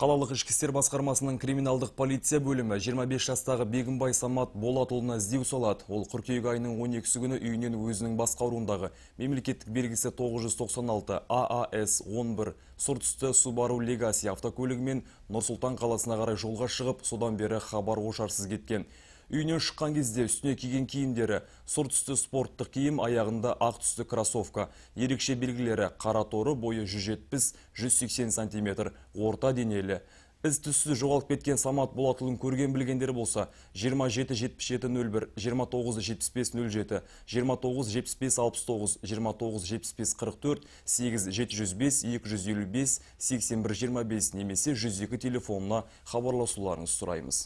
Қалалық ішкі істер басқармасының криминалдық полиция бөлімі 25 жастағы Бегімбай Самат Болатұлына іздеу салады. Ол қыркүйек айының 12 күні үйінен өзінің басқаруындағы мемлекеттік белгісі 996 ААС 11 сұр түсті Subaru Legacy автокөлігімен Нұрсұлтан қаласына қарай жолға шығып, содан бері хабар ошарсыз кеткен. Үйінен шыққан кезде үстіне киген киімдері, сұр түсті спорттық кейім аяғында ақ түсті кроссовка, ерекше белгілері қара торы бойы 170-180 см, орта денелі. Із түсті жоғалып кеткен Самат Болатұлын көрген білгендер болса 27-77-01, 29-75-07, 29-75-69, 29-75-44, 8-705-255-81-25 немесе 102 телефонына қабарласуларыңыз сұраймыз.